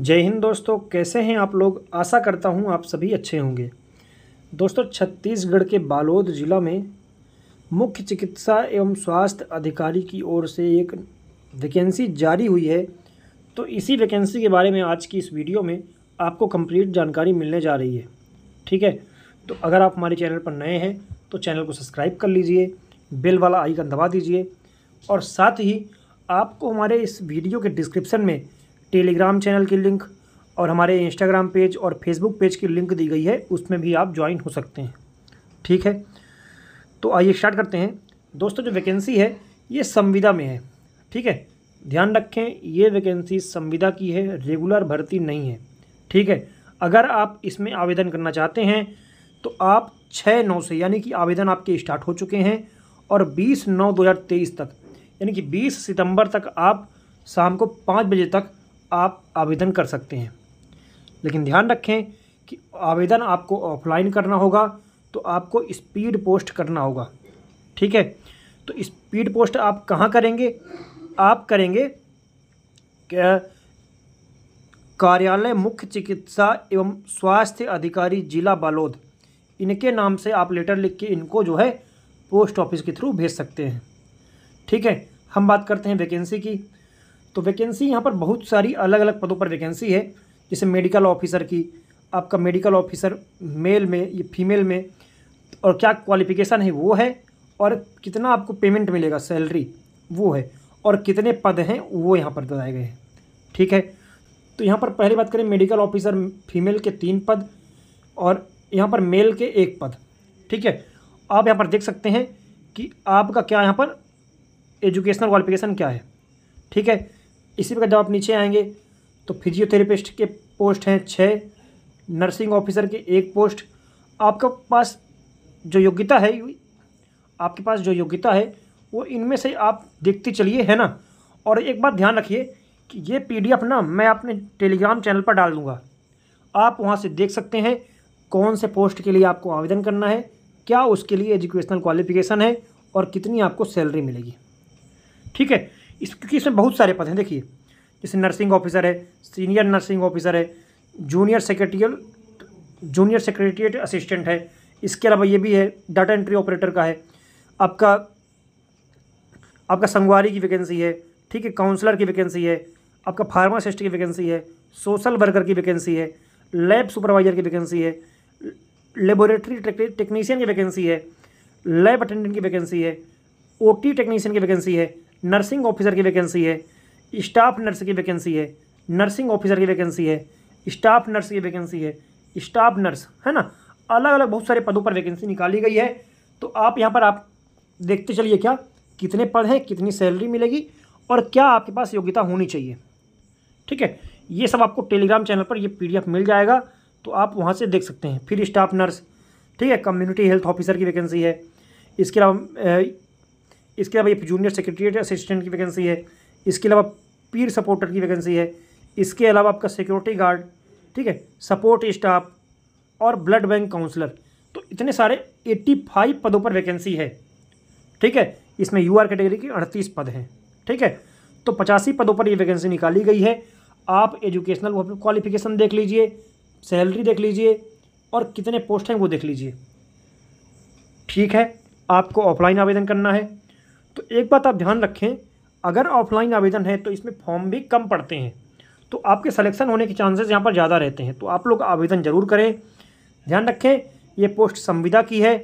जय हिंद दोस्तों कैसे हैं आप लोग आशा करता हूं आप सभी अच्छे होंगे दोस्तों छत्तीसगढ़ के बालोद ज़िला में मुख्य चिकित्सा एवं स्वास्थ्य अधिकारी की ओर से एक वैकेंसी जारी हुई है तो इसी वैकेंसी के बारे में आज की इस वीडियो में आपको कंप्लीट जानकारी मिलने जा रही है ठीक है तो अगर आप हमारे चैनल पर नए हैं तो चैनल को सब्सक्राइब कर लीजिए बेल वाला आइकन दबा दीजिए और साथ ही आपको हमारे इस वीडियो के डिस्क्रिप्शन में टेलीग्राम चैनल की लिंक और हमारे इंस्टाग्राम पेज और फेसबुक पेज की लिंक दी गई है उसमें भी आप ज्वाइन हो सकते हैं ठीक है तो आइए स्टार्ट करते हैं दोस्तों जो वैकेंसी है ये संविदा में है ठीक है ध्यान रखें ये वैकेंसी संविदा की है रेगुलर भर्ती नहीं है ठीक है अगर आप इसमें आवेदन करना चाहते हैं तो आप छः नौ से यानी कि आवेदन आपके स्टार्ट हो चुके हैं और बीस नौ दो हज़ार तेईस तक यानी कि बीस सितंबर तक आप शाम को पाँच बजे तक आप आवेदन कर सकते हैं लेकिन ध्यान रखें कि आवेदन आपको ऑफलाइन करना होगा तो आपको स्पीड पोस्ट करना होगा ठीक है तो स्पीड पोस्ट आप कहाँ करेंगे आप करेंगे कार्यालय मुख्य चिकित्सा एवं स्वास्थ्य अधिकारी जिला बालोद इनके नाम से आप लेटर लिख के इनको जो है पोस्ट ऑफिस के थ्रू भेज सकते हैं ठीक है हम बात करते हैं वैकेंसी की तो वैकेंसी यहाँ पर बहुत सारी अलग अलग पदों पर वैकेंसी है जैसे मेडिकल ऑफिसर की आपका मेडिकल ऑफिसर मेल में ये फीमेल में और क्या क्वालिफिकेशन है वो है और कितना आपको पेमेंट मिलेगा सैलरी वो है और कितने पद हैं वो यहाँ पर बताए गए हैं ठीक है तो यहाँ पर पहली बात करें मेडिकल ऑफिसर फीमेल के तीन पद और यहाँ पर मेल के एक पद ठीक है आप यहाँ पर देख सकते हैं कि आपका क्या यहाँ पर एजुकेशनल क्वालिफिकेशन क्या है ठीक है इसी प्रकार जब आप नीचे आएंगे तो फिजियोथेरेपिस्ट के पोस्ट हैं छः नर्सिंग ऑफिसर के एक पोस्ट आपके पास जो योग्यता है आपके पास जो योग्यता है वो इनमें से आप देखते चलिए है ना और एक बात ध्यान रखिए कि ये पीडीएफ ना मैं अपने टेलीग्राम चैनल पर डाल दूँगा आप वहाँ से देख सकते हैं कौन से पोस्ट के लिए आपको आवेदन करना है क्या उसके लिए एजुकेशनल क्वालिफिकेशन है और कितनी आपको सैलरी मिलेगी ठीक है इस क्योंकि इसमें बहुत सारे पद हैं देखिए जैसे नर्सिंग ऑफिसर है सीनियर नर्सिंग ऑफिसर है junior secretarial junior secretariat assistant है इसके अलावा ये भी है डाटा एंट्री ऑपरेटर का है आपका आपका संगवारी की वैकेंसी है ठीक है काउंसलर की वैकेंसी है आपका फार्मासिस्ट की वैकेंसी है सोशल वर्कर की वैकेंसी है लैब सुपरवाइज़र की वैकेंसी है लेबोरेटरी टेक्नीशियन की वैकेंसी है लैब अटेंडेंट की वैकेंसी है ओटी टेक्नीशियन की वैकेंसी है नर्सिंग ऑफिसर की वैकेंसी है स्टाफ नर्स की वैकेंसी है नर्सिंग ऑफिसर की वैकेंसी है स्टाफ नर्स की वैकेंसी है स्टाफ नर्स है ना अलग अलग बहुत सारे पदों पर वैकेंसी निकाली गई है तो आप यहाँ पर आप देखते चलिए क्या कितने पद हैं कितनी सैलरी मिलेगी और क्या आपके पास योग्यता होनी चाहिए ठीक है ये सब आपको टेलीग्राम चैनल पर ये पीडीएफ मिल जाएगा तो आप वहाँ से देख सकते हैं फिर स्टाफ नर्स ठीक है कम्युनिटी हेल्थ ऑफिसर की वैकेंसी है इसके अलावा इसके अलावा ये जूनियर सेक्रेटरीट असिस्टेंट की वैकेंसी है इसके अलावा पीर सपोर्टर की वैकेंसी है इसके अलावा आपका सिक्योरिटी गार्ड ठीक है सपोर्ट स्टाफ और ब्लड बैंक काउंसलर तो इतने सारे 85 पदों पर वैकेंसी है ठीक है इसमें यू आर कैटेगरी के अड़तीस पद हैं ठीक है तो पचासी पदों पर ये वैकेंसी निकाली गई है आप एजुकेशनल क्वालिफिकेशन देख लीजिए सैलरी देख लीजिए और कितने पोस्ट हैं वो देख लीजिए ठीक है आपको ऑफलाइन आवेदन करना है तो एक बात आप ध्यान रखें अगर ऑफलाइन आवेदन है तो इसमें फॉर्म भी कम पड़ते हैं तो आपके सलेक्शन होने के चांसेस यहाँ पर ज़्यादा रहते हैं तो आप लोग आवेदन ज़रूर करें ध्यान रखें ये पोस्ट संविदा की है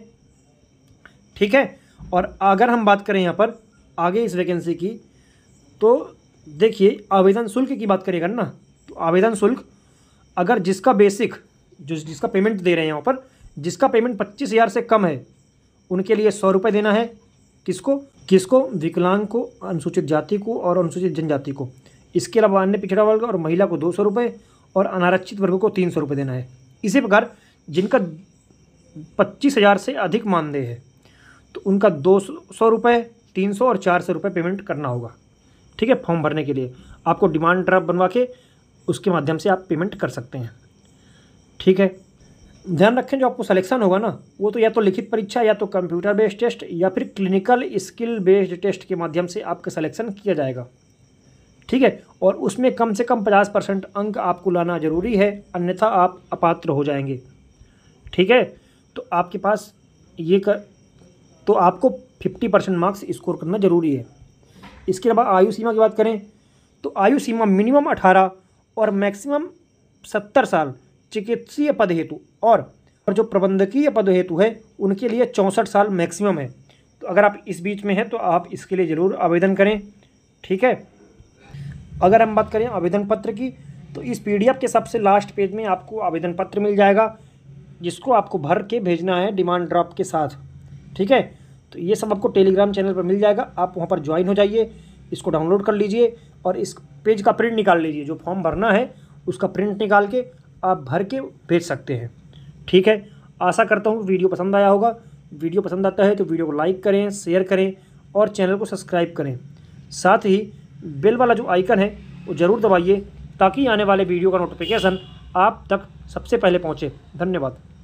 ठीक है और अगर हम बात करें यहाँ पर आगे इस वैकेंसी की तो देखिए आवेदन शुल्क की बात करिएगा ना तो आवेदन शुल्क अगर जिसका बेसिक जो जिसका पेमेंट दे रहे हैं यहाँ पर जिसका पेमेंट पच्चीस हज़ार से कम है उनके लिए सौ रुपये देना है किसको किसको विकलांग को अनुसूचित जाति को और अनुसूचित जनजाति को इसके अलावा अन्य पिछड़ा वर्ग और महिला को दो सौ रुपये और अनारक्षित वर्ग को तीन सौ रुपये देना है इसी प्रकार जिनका पच्चीस हज़ार से अधिक मानदेय है तो उनका दो सौ रुपये तीन सौ और चार सौ रुपये पेमेंट करना होगा ठीक है फॉर्म भरने के लिए आपको डिमांड ड्राफ्ट बनवा के उसके माध्यम से आप पेमेंट कर सकते हैं ठीक है ध्यान रखें जो आपको सिलेक्शन होगा ना वो तो या तो लिखित परीक्षा या तो कंप्यूटर बेस्ड टेस्ट या फिर क्लिनिकल स्किल बेस्ड टेस्ट के माध्यम से आपका सिलेक्शन किया जाएगा ठीक है और उसमें कम से कम पचास परसेंट अंक आपको लाना ज़रूरी है अन्यथा आप अपात्र हो जाएंगे ठीक है तो आपके पास ये कर तो आपको फिफ्टी परसेंट मार्क्स स्कोर करना ज़रूरी है इसके अलावा आयु सीमा की बात करें तो आयु सीमा मिनिमम अठारह और मैक्सिमम सत्तर साल चिकित्सीय पद हेतु और और जो प्रबंधकीय पद हेतु है उनके लिए चौंसठ साल मैक्सिमम है तो अगर आप इस बीच में हैं तो आप इसके लिए ज़रूर आवेदन करें ठीक है अगर हम बात करें आवेदन पत्र की तो इस पी के सबसे लास्ट पेज में आपको आवेदन पत्र मिल जाएगा जिसको आपको भर के भेजना है डिमांड ड्राफ्ट के साथ ठीक है तो ये सब आपको टेलीग्राम चैनल पर मिल जाएगा आप वहाँ पर ज्वाइन हो जाइए इसको डाउनलोड कर लीजिए और इस पेज का प्रिंट निकाल लीजिए जो फॉर्म भरना है उसका प्रिंट निकाल के आप भर के भेज सकते हैं ठीक है आशा करता हूँ वीडियो पसंद आया होगा वीडियो पसंद आता है तो वीडियो को लाइक करें शेयर करें और चैनल को सब्सक्राइब करें साथ ही बेल वाला जो आइकन है वो ज़रूर दबाइए ताकि आने वाले वीडियो का नोटिफिकेशन आप तक सबसे पहले पहुँचे धन्यवाद